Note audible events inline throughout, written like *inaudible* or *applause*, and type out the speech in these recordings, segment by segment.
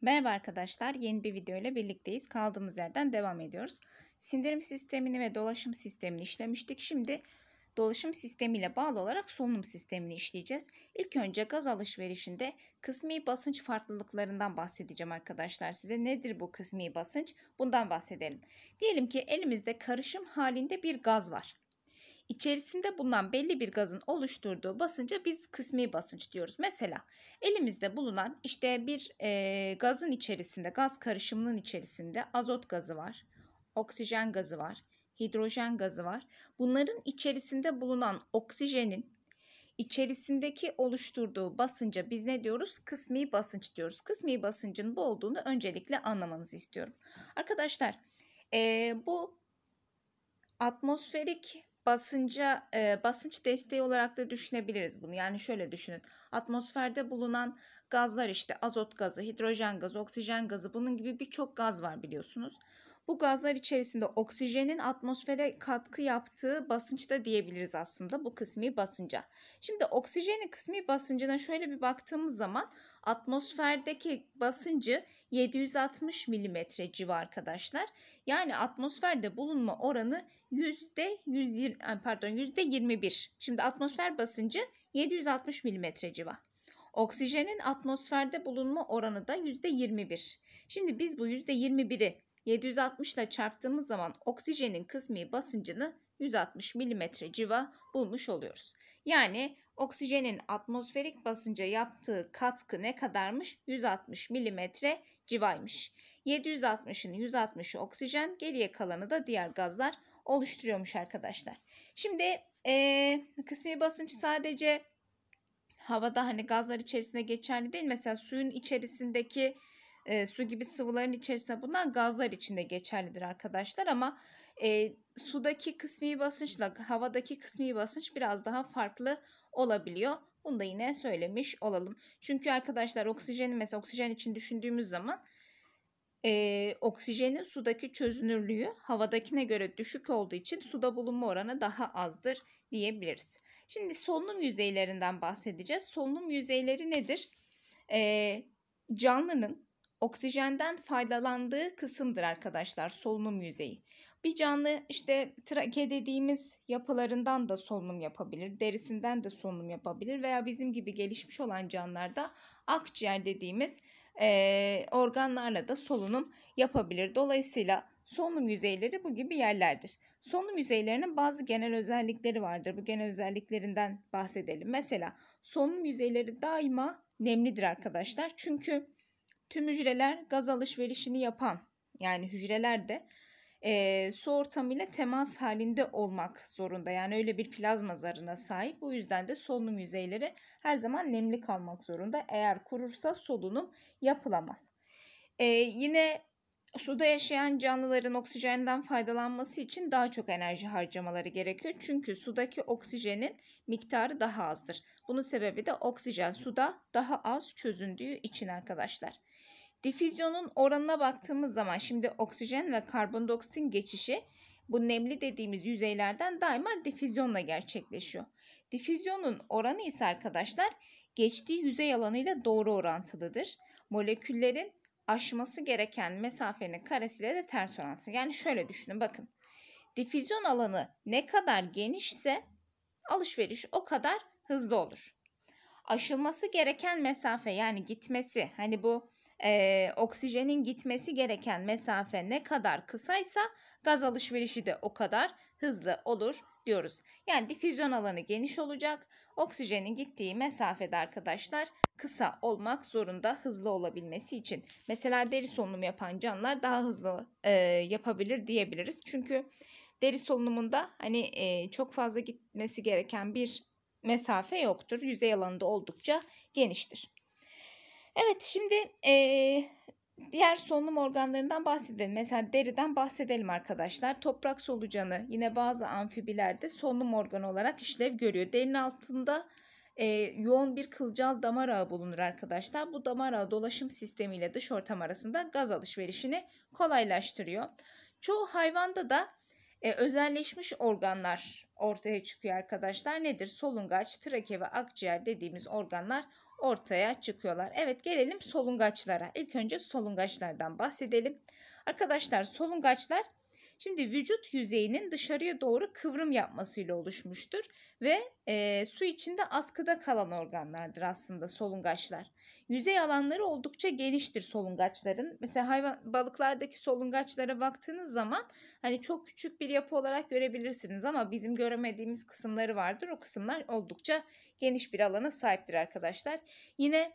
Merhaba arkadaşlar, yeni bir video ile birlikteyiz. Kaldığımız yerden devam ediyoruz. Sindirim sistemini ve dolaşım sistemini işlemiştik. Şimdi dolaşım sistemiyle bağlı olarak solunum sistemini işleyeceğiz. İlk önce gaz alışverişinde kısmi basınç farklılıklarından bahsedeceğim arkadaşlar size. Nedir bu kısmi basınç? Bundan bahsedelim. Diyelim ki elimizde karışım halinde bir gaz var içerisinde bulunan belli bir gazın oluşturduğu basınca biz kısmi basınç diyoruz. Mesela elimizde bulunan işte bir e, gazın içerisinde, gaz karışımının içerisinde azot gazı var, oksijen gazı var, hidrojen gazı var. Bunların içerisinde bulunan oksijenin içerisindeki oluşturduğu basınca biz ne diyoruz? Kısmi basınç diyoruz. Kısmi basıncın bu olduğunu öncelikle anlamanızı istiyorum. Arkadaşlar e, bu atmosferik basınca e, basınç desteği olarak da düşünebiliriz bunu. Yani şöyle düşünün. Atmosferde bulunan gazlar işte azot gazı, hidrojen gazı, oksijen gazı bunun gibi birçok gaz var biliyorsunuz. Bu gazlar içerisinde oksijenin atmosfere katkı yaptığı basınç da diyebiliriz aslında bu kısmi basınca. Şimdi oksijenin kısmi basıncına şöyle bir baktığımız zaman atmosferdeki basıncı 760 milimetre civarı arkadaşlar. Yani atmosferde bulunma oranı %120 pardon %21. Şimdi atmosfer basıncı 760 milimetre civarı. Oksijenin atmosferde bulunma oranı da %21. Şimdi biz bu %21'i 760 ile çarptığımız zaman oksijenin kısmi basıncını 160 mm civa bulmuş oluyoruz. Yani oksijenin atmosferik basınca yaptığı katkı ne kadarmış? 160 mm civaymış. 760'ın 160'ı oksijen, geriye kalanı da diğer gazlar oluşturuyormuş arkadaşlar. Şimdi ee, kısmi basınç sadece havada hani gazlar içerisinde geçerli değil. Mesela suyun içerisindeki e, su gibi sıvıların içerisinde bulunan gazlar içinde geçerlidir arkadaşlar ama e, sudaki kısmi basınçla havadaki kısmi basınç biraz daha farklı olabiliyor. Bunu da yine söylemiş olalım. Çünkü arkadaşlar oksijeni mesela oksijen için düşündüğümüz zaman e, oksijenin sudaki çözünürlüğü havadakine göre düşük olduğu için suda bulunma oranı daha azdır diyebiliriz. Şimdi solunum yüzeylerinden bahsedeceğiz. Solunum yüzeyleri nedir? E, canlının oksijenden faydalandığı kısımdır arkadaşlar solunum yüzeyi. Bir canlı işte trake dediğimiz yapılarından da solunum yapabilir, derisinden de solunum yapabilir veya bizim gibi gelişmiş olan canlılarda akciğer dediğimiz e, organlarla da solunum yapabilir. Dolayısıyla solunum yüzeyleri bu gibi yerlerdir. Solunum yüzeylerinin bazı genel özellikleri vardır. Bu genel özelliklerinden bahsedelim. Mesela solunum yüzeyleri daima nemlidir arkadaşlar. Çünkü Tüm hücreler gaz alışverişini yapan yani hücrelerde e, su ortamıyla temas halinde olmak zorunda. Yani öyle bir plazma zarına sahip. Bu yüzden de solunum yüzeyleri her zaman nemli kalmak zorunda. Eğer kurursa solunum yapılamaz. E, yine suda yaşayan canlıların oksijenden faydalanması için daha çok enerji harcamaları gerekiyor. Çünkü sudaki oksijenin miktarı daha azdır. Bunun sebebi de oksijen suda daha az çözündüğü için arkadaşlar. Difüzyonun oranına baktığımız zaman şimdi oksijen ve karbondioksitin geçişi bu nemli dediğimiz yüzeylerden daima difüzyonla gerçekleşiyor. Difüzyonun oranı ise arkadaşlar geçtiği yüzey alanıyla doğru orantılıdır. Moleküllerin aşması gereken mesafenin karesiyle de ters orantılı. Yani şöyle düşünün bakın. Difüzyon alanı ne kadar genişse alışveriş o kadar hızlı olur. Aşılması gereken mesafe yani gitmesi hani bu e, oksijenin gitmesi gereken mesafe ne kadar kısaysa gaz alışverişi de o kadar hızlı olur diyoruz. Yani difüzyon alanı geniş olacak. Oksijenin gittiği mesafede arkadaşlar kısa olmak zorunda hızlı olabilmesi için. Mesela deri solunumu yapan canlılar daha hızlı e, yapabilir diyebiliriz. Çünkü deri solunumunda hani e, çok fazla gitmesi gereken bir mesafe yoktur. Yüzey alanı da oldukça geniştir. Evet şimdi ee, diğer solunum organlarından bahsedelim. Mesela deriden bahsedelim arkadaşlar. Toprak solucanı yine bazı amfibilerde solunum organı olarak işlev görüyor. Derin altında e, yoğun bir kılcal damar ağı bulunur arkadaşlar. Bu damar ağı dolaşım sistemiyle dış ortam arasında gaz alışverişini kolaylaştırıyor. Çoğu hayvanda da e, özelleşmiş organlar ortaya çıkıyor arkadaşlar. Nedir? Solungaç, trake ve akciğer dediğimiz organlar ortaya çıkıyorlar. Evet gelelim solungaçlara. İlk önce solungaçlardan bahsedelim. Arkadaşlar solungaçlar Şimdi vücut yüzeyinin dışarıya doğru kıvrım yapmasıyla oluşmuştur ve e, su içinde askıda kalan organlardır aslında solungaçlar. Yüzey alanları oldukça geniştir solungaçların. Mesela hayvan balıklardaki solungaçlara baktığınız zaman hani çok küçük bir yapı olarak görebilirsiniz ama bizim göremediğimiz kısımları vardır. O kısımlar oldukça geniş bir alana sahiptir arkadaşlar. Yine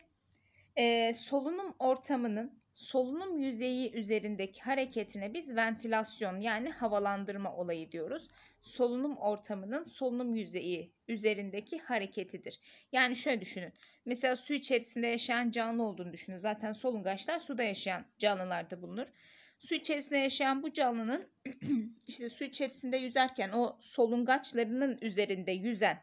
e, solunum ortamının solunum yüzeyi üzerindeki hareketine biz ventilasyon yani havalandırma olayı diyoruz. Solunum ortamının solunum yüzeyi üzerindeki hareketidir. Yani şöyle düşünün. Mesela su içerisinde yaşayan canlı olduğunu düşünün. Zaten solungaçlar suda yaşayan canlılarda bulunur. Su içerisinde yaşayan bu canlının *clears throat* işte su içerisinde yüzerken o solungaçlarının üzerinde yüzen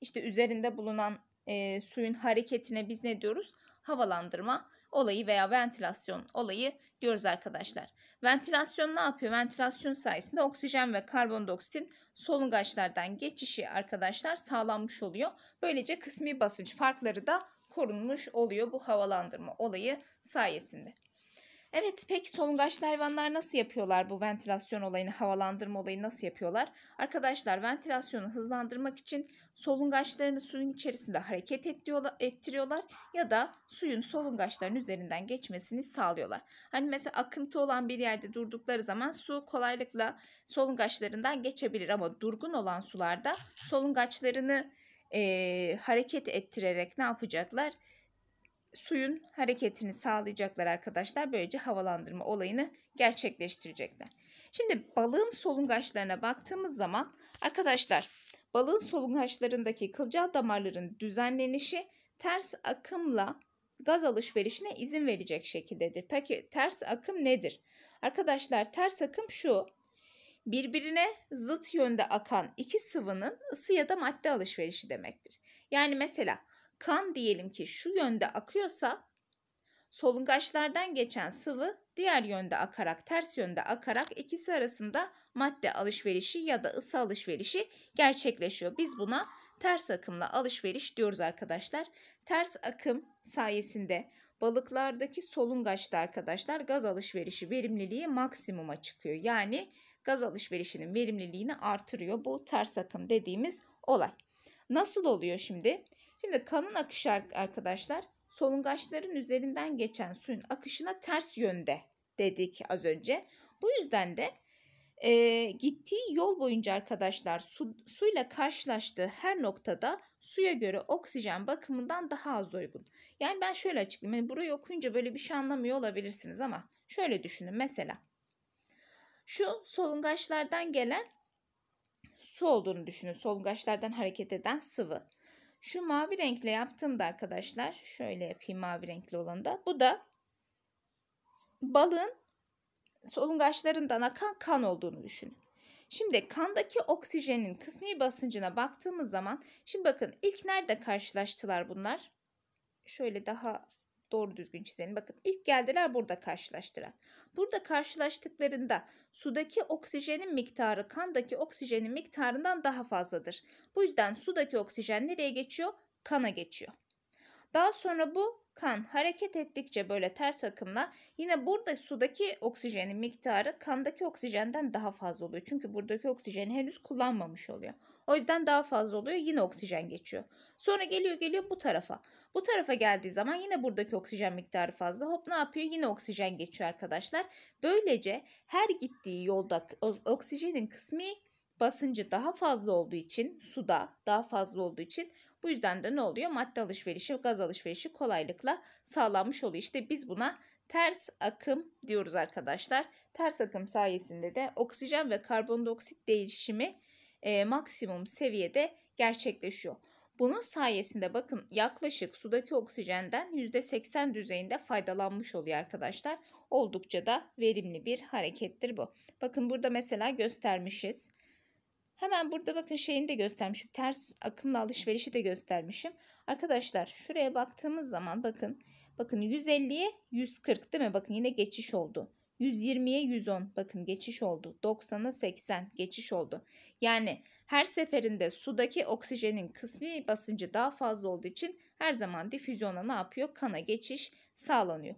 işte üzerinde bulunan e, suyun hareketine biz ne diyoruz? Havalandırma olayı veya ventilasyon olayı diyoruz arkadaşlar. Ventilasyon ne yapıyor? Ventilasyon sayesinde oksijen ve karbondioksitin solungaçlardan geçişi arkadaşlar sağlanmış oluyor. Böylece kısmi basınç farkları da korunmuş oluyor bu havalandırma olayı sayesinde. Evet peki solungaçlı hayvanlar nasıl yapıyorlar bu ventilasyon olayını, havalandırma olayını nasıl yapıyorlar? Arkadaşlar ventilasyonu hızlandırmak için solungaçlarını suyun içerisinde hareket ettiriyorlar ya da suyun solungaçların üzerinden geçmesini sağlıyorlar. Hani mesela akıntı olan bir yerde durdukları zaman su kolaylıkla solungaçlarından geçebilir ama durgun olan sularda solungaçlarını e, hareket ettirerek ne yapacaklar? suyun hareketini sağlayacaklar arkadaşlar. Böylece havalandırma olayını gerçekleştirecekler. Şimdi balığın solungaçlarına baktığımız zaman arkadaşlar balığın solungaçlarındaki kılcal damarların düzenlenişi ters akımla gaz alışverişine izin verecek şekildedir. Peki ters akım nedir? Arkadaşlar ters akım şu. Birbirine zıt yönde akan iki sıvının ısı ya da madde alışverişi demektir. Yani mesela kan diyelim ki şu yönde akıyorsa solungaçlardan geçen sıvı diğer yönde akarak ters yönde akarak ikisi arasında madde alışverişi ya da ısı alışverişi gerçekleşiyor. Biz buna ters akımla alışveriş diyoruz arkadaşlar. Ters akım sayesinde balıklardaki solungaçta arkadaşlar gaz alışverişi verimliliği maksimuma çıkıyor. Yani gaz alışverişinin verimliliğini artırıyor bu ters akım dediğimiz olay. Nasıl oluyor şimdi? Şimdi kanın akışı arkadaşlar solungaçların üzerinden geçen suyun akışına ters yönde dedik az önce. Bu yüzden de e, gittiği yol boyunca arkadaşlar su, suyla karşılaştığı her noktada suya göre oksijen bakımından daha az uygun. Yani ben şöyle açıklayayım. Yani burayı okuyunca böyle bir şey anlamıyor olabilirsiniz ama şöyle düşünün mesela. Şu solungaçlardan gelen su olduğunu düşünün. Solungaçlardan hareket eden sıvı. Şu mavi renkle yaptığımda arkadaşlar şöyle yapayım mavi renkli olanı da. Bu da balın solungaçlarından akan kan olduğunu düşünün. Şimdi kandaki oksijenin kısmi basıncına baktığımız zaman şimdi bakın ilk nerede karşılaştılar bunlar? Şöyle daha doğru düzgün çizelim. Bakın ilk geldiler burada karşılaştıran. Burada karşılaştıklarında sudaki oksijenin miktarı kandaki oksijenin miktarından daha fazladır. Bu yüzden sudaki oksijen nereye geçiyor? Kana geçiyor. Daha sonra bu kan hareket ettikçe böyle ters akımla yine burada sudaki oksijenin miktarı kandaki oksijenden daha fazla oluyor. Çünkü buradaki oksijeni henüz kullanmamış oluyor. O yüzden daha fazla oluyor yine oksijen geçiyor. Sonra geliyor geliyor bu tarafa. Bu tarafa geldiği zaman yine buradaki oksijen miktarı fazla. Hop ne yapıyor yine oksijen geçiyor arkadaşlar. Böylece her gittiği yolda oksijenin kısmi basıncı daha fazla olduğu için suda daha fazla olduğu için bu yüzden de ne oluyor? Madde alışverişi, gaz alışverişi kolaylıkla sağlanmış oluyor. İşte biz buna ters akım diyoruz arkadaşlar. Ters akım sayesinde de oksijen ve karbondioksit değişimi e, maksimum seviyede gerçekleşiyor. Bunun sayesinde bakın yaklaşık sudaki oksijenden %80 düzeyinde faydalanmış oluyor arkadaşlar. Oldukça da verimli bir harekettir bu. Bakın burada mesela göstermişiz. Hemen burada bakın şeyini de göstermişim. Ters akımlı alışverişi de göstermişim. Arkadaşlar şuraya baktığımız zaman bakın. Bakın 150'ye 140 değil mi? Bakın yine geçiş oldu. 120'ye 110 bakın geçiş oldu. 90'a 80 geçiş oldu. Yani her seferinde sudaki oksijenin kısmi basıncı daha fazla olduğu için her zaman difüzyona ne yapıyor? Kana geçiş sağlanıyor.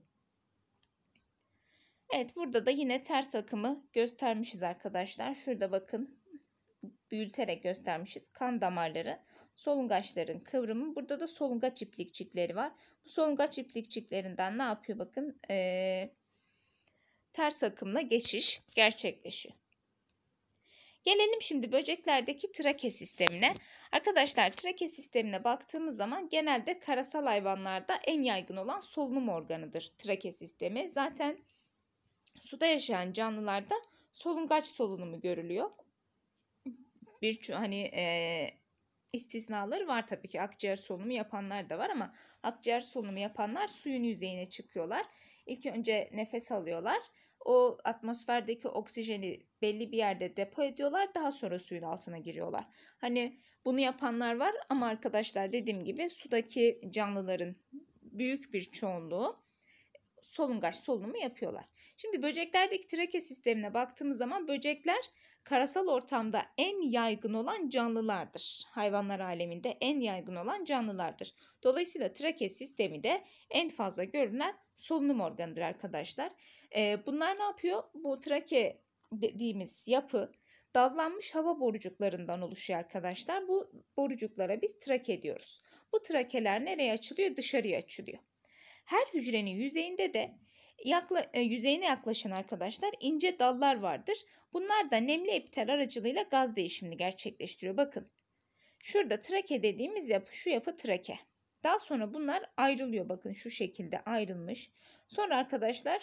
Evet burada da yine ters akımı göstermişiz arkadaşlar. Şurada bakın büyüterek göstermişiz. Kan damarları, solungaçların kıvrımı. Burada da solungaç iplikçikleri var. Bu solungaç iplikçiklerinden ne yapıyor? Bakın ee, ters akımla geçiş gerçekleşiyor. Gelelim şimdi böceklerdeki trake sistemine. Arkadaşlar trake sistemine baktığımız zaman genelde karasal hayvanlarda en yaygın olan solunum organıdır trake sistemi. Zaten suda yaşayan canlılarda solungaç solunumu görülüyor bir hani e, istisnaları var tabii ki akciğer solunumu yapanlar da var ama akciğer solunumu yapanlar suyun yüzeyine çıkıyorlar. İlk önce nefes alıyorlar. O atmosferdeki oksijeni belli bir yerde depo ediyorlar. Daha sonra suyun altına giriyorlar. Hani bunu yapanlar var ama arkadaşlar dediğim gibi sudaki canlıların büyük bir çoğunluğu solungaç solunumu yapıyorlar. Şimdi böceklerdeki trake sistemine baktığımız zaman böcekler karasal ortamda en yaygın olan canlılardır. Hayvanlar aleminde en yaygın olan canlılardır. Dolayısıyla trake sistemi de en fazla görünen solunum organıdır arkadaşlar. Ee, bunlar ne yapıyor? Bu trake dediğimiz yapı dallanmış hava borucuklarından oluşuyor arkadaşlar. Bu borucuklara biz trake diyoruz. Bu trakeler nereye açılıyor? Dışarıya açılıyor. Her hücrenin yüzeyinde de yakla, e, yüzeyine yaklaşan arkadaşlar ince dallar vardır. Bunlar da nemli epitel aracılığıyla gaz değişimini gerçekleştiriyor. Bakın şurada trake dediğimiz yapı şu yapı trake. Daha sonra bunlar ayrılıyor bakın şu şekilde ayrılmış. Sonra arkadaşlar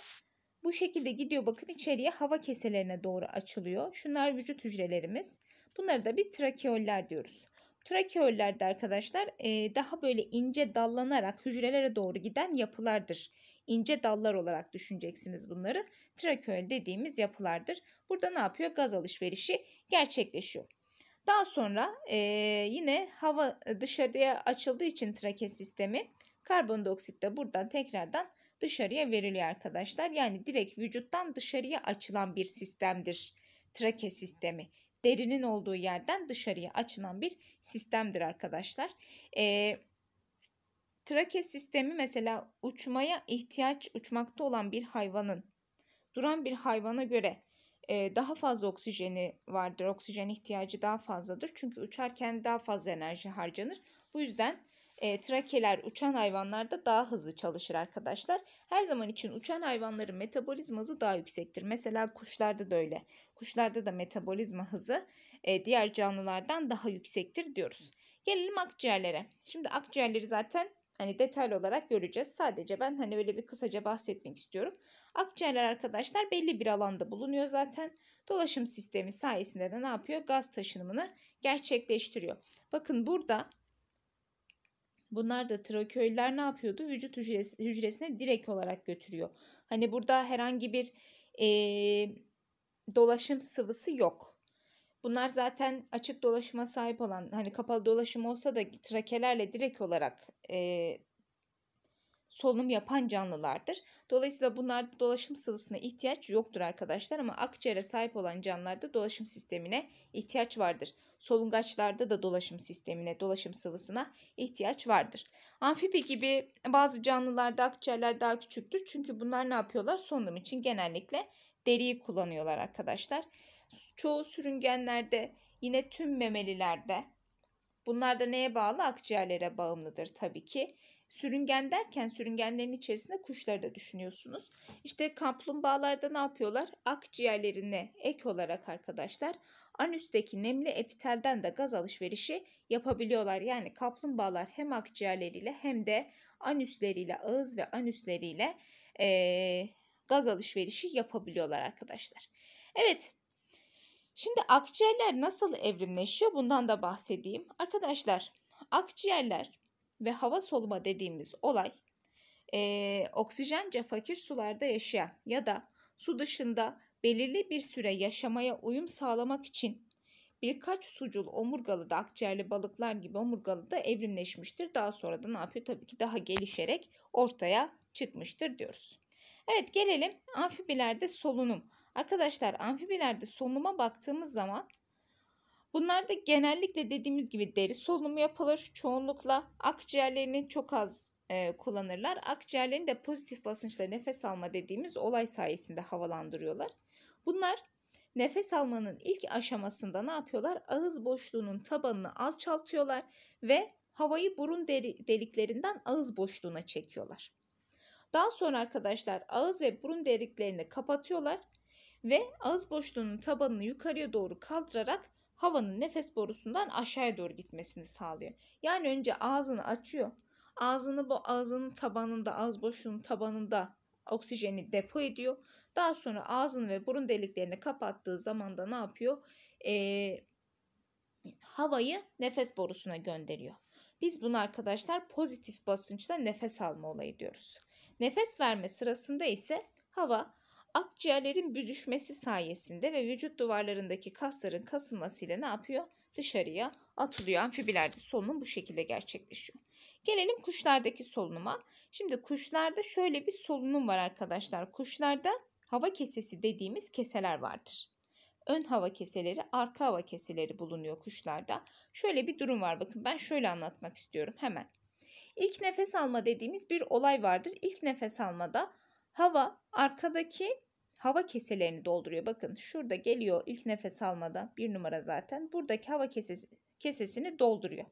bu şekilde gidiyor bakın içeriye hava keselerine doğru açılıyor. Şunlar vücut hücrelerimiz. Bunları da biz trakeoller diyoruz. Trakeollerde arkadaşlar e, daha böyle ince dallanarak hücrelere doğru giden yapılardır. İnce dallar olarak düşüneceksiniz bunları. Trakeol dediğimiz yapılardır. Burada ne yapıyor? Gaz alışverişi gerçekleşiyor. Daha sonra e, yine hava dışarıya açıldığı için trake sistemi karbondioksit de buradan tekrardan dışarıya veriliyor arkadaşlar. Yani direkt vücuttan dışarıya açılan bir sistemdir trake sistemi derinin olduğu yerden dışarıya açılan bir sistemdir arkadaşlar. E, trake sistemi mesela uçmaya ihtiyaç uçmakta olan bir hayvanın duran bir hayvana göre e, daha fazla oksijeni vardır. Oksijen ihtiyacı daha fazladır. Çünkü uçarken daha fazla enerji harcanır. Bu yüzden e, trakeler uçan hayvanlarda daha hızlı çalışır arkadaşlar. Her zaman için uçan hayvanların metabolizma hızı daha yüksektir. Mesela kuşlarda da öyle. Kuşlarda da metabolizma hızı e, diğer canlılardan daha yüksektir diyoruz. Gelelim akciğerlere. Şimdi akciğerleri zaten hani detaylı olarak göreceğiz. Sadece ben hani böyle bir kısaca bahsetmek istiyorum. Akciğerler arkadaşlar belli bir alanda bulunuyor zaten. Dolaşım sistemi sayesinde de ne yapıyor? Gaz taşınımını gerçekleştiriyor. Bakın burada Bunlar da trakeoller ne yapıyordu? Vücut hücresi, hücresine direkt olarak götürüyor. Hani burada herhangi bir e, dolaşım sıvısı yok. Bunlar zaten açık dolaşıma sahip olan hani kapalı dolaşım olsa da trakelerle direkt olarak e, solunum yapan canlılardır. Dolayısıyla bunlar dolaşım sıvısına ihtiyaç yoktur arkadaşlar ama akciğere sahip olan canlılarda dolaşım sistemine ihtiyaç vardır. Solungaçlarda da dolaşım sistemine, dolaşım sıvısına ihtiyaç vardır. Amfibi gibi bazı canlılarda akciğerler daha küçüktür. Çünkü bunlar ne yapıyorlar? Solunum için genellikle deriyi kullanıyorlar arkadaşlar. Çoğu sürüngenlerde yine tüm memelilerde Bunlar da neye bağlı? Akciğerlere bağımlıdır tabii ki. Sürüngen derken sürüngenlerin içerisinde kuşları da düşünüyorsunuz. İşte kaplumbağalarda ne yapıyorlar? Akciğerlerine ek olarak arkadaşlar anüsteki nemli epitelden de gaz alışverişi yapabiliyorlar. Yani kaplumbağalar hem akciğerleriyle hem de anüsleriyle, ağız ve anüsleriyle ee, gaz alışverişi yapabiliyorlar arkadaşlar. Evet. Şimdi akciğerler nasıl evrimleşiyor bundan da bahsedeyim. Arkadaşlar akciğerler ve hava soluma dediğimiz olay e, oksijence fakir sularda yaşayan ya da su dışında belirli bir süre yaşamaya uyum sağlamak için birkaç sucul omurgalı da akciğerli balıklar gibi omurgalı da evrimleşmiştir. Daha sonra da ne yapıyor? Tabii ki daha gelişerek ortaya çıkmıştır diyoruz. Evet gelelim amfibilerde solunum. Arkadaşlar amfibilerde solunuma baktığımız zaman Bunlar da genellikle dediğimiz gibi deri solunumu yapılır. Çoğunlukla akciğerlerini çok az e, kullanırlar. Akciğerlerini de pozitif basınçla nefes alma dediğimiz olay sayesinde havalandırıyorlar. Bunlar nefes almanın ilk aşamasında ne yapıyorlar? Ağız boşluğunun tabanını alçaltıyorlar ve havayı burun deri, deliklerinden ağız boşluğuna çekiyorlar. Daha sonra arkadaşlar ağız ve burun deliklerini kapatıyorlar ve ağız boşluğunun tabanını yukarıya doğru kaldırarak havanın nefes borusundan aşağıya doğru gitmesini sağlıyor. Yani önce ağzını açıyor. Ağzını bu ağzının tabanında, ağız boşluğunun tabanında oksijeni depo ediyor. Daha sonra ağzını ve burun deliklerini kapattığı zaman da ne yapıyor? Ee, havayı nefes borusuna gönderiyor. Biz bunu arkadaşlar pozitif basınçla nefes alma olayı diyoruz. Nefes verme sırasında ise hava akciğerlerin büzüşmesi sayesinde ve vücut duvarlarındaki kasların kasılmasıyla ne yapıyor? Dışarıya atılıyor. Amfibilerde solunum bu şekilde gerçekleşiyor. Gelelim kuşlardaki solunuma. Şimdi kuşlarda şöyle bir solunum var arkadaşlar. Kuşlarda hava kesesi dediğimiz keseler vardır. Ön hava keseleri, arka hava keseleri bulunuyor kuşlarda. Şöyle bir durum var bakın ben şöyle anlatmak istiyorum hemen. İlk nefes alma dediğimiz bir olay vardır. İlk nefes almada Hava arkadaki hava keselerini dolduruyor. Bakın şurada geliyor ilk nefes almadan bir numara zaten. Buradaki hava kesesi, kesesini dolduruyor.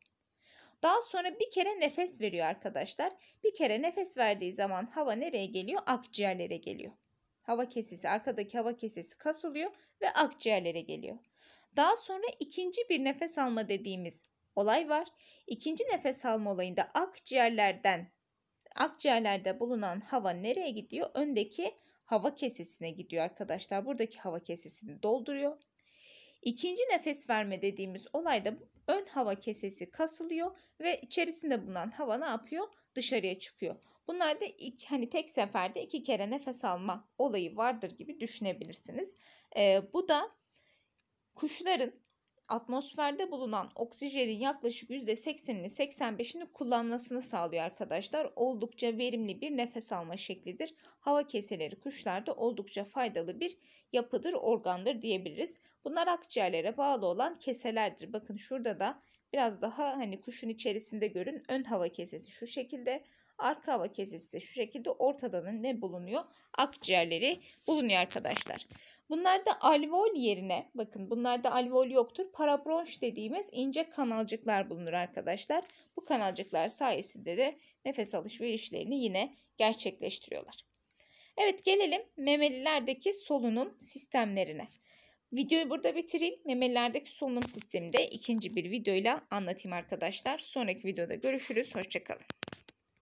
Daha sonra bir kere nefes veriyor arkadaşlar. Bir kere nefes verdiği zaman hava nereye geliyor? Akciğerlere geliyor. Hava kesesi, arkadaki hava kesesi kasılıyor ve akciğerlere geliyor. Daha sonra ikinci bir nefes alma dediğimiz olay var. İkinci nefes alma olayında akciğerlerden akciğerlerde bulunan hava nereye gidiyor? Öndeki hava kesesine gidiyor arkadaşlar. Buradaki hava kesesini dolduruyor. İkinci nefes verme dediğimiz olayda ön hava kesesi kasılıyor ve içerisinde bulunan hava ne yapıyor? Dışarıya çıkıyor. Bunlar da iki, hani tek seferde iki kere nefes alma olayı vardır gibi düşünebilirsiniz. Ee, bu da kuşların atmosferde bulunan oksijenin yaklaşık %80'ini 85'ini kullanmasını sağlıyor arkadaşlar. Oldukça verimli bir nefes alma şeklidir. Hava keseleri kuşlarda oldukça faydalı bir yapıdır, organdır diyebiliriz. Bunlar akciğerlere bağlı olan keselerdir. Bakın şurada da Biraz daha hani kuşun içerisinde görün. Ön hava kesesi şu şekilde. Arka hava kesesi de şu şekilde. Ortada da ne bulunuyor? Akciğerleri bulunuyor arkadaşlar. Bunlarda alveol yerine bakın bunlarda alveol yoktur. Parabronş dediğimiz ince kanalcıklar bulunur arkadaşlar. Bu kanalcıklar sayesinde de nefes alışverişlerini yine gerçekleştiriyorlar. Evet gelelim memelilerdeki solunum sistemlerine. Videoyu burada bitireyim. Memelilerdeki solunum sisteminde ikinci bir videoyla anlatayım arkadaşlar. Sonraki videoda görüşürüz. Hoşçakalın.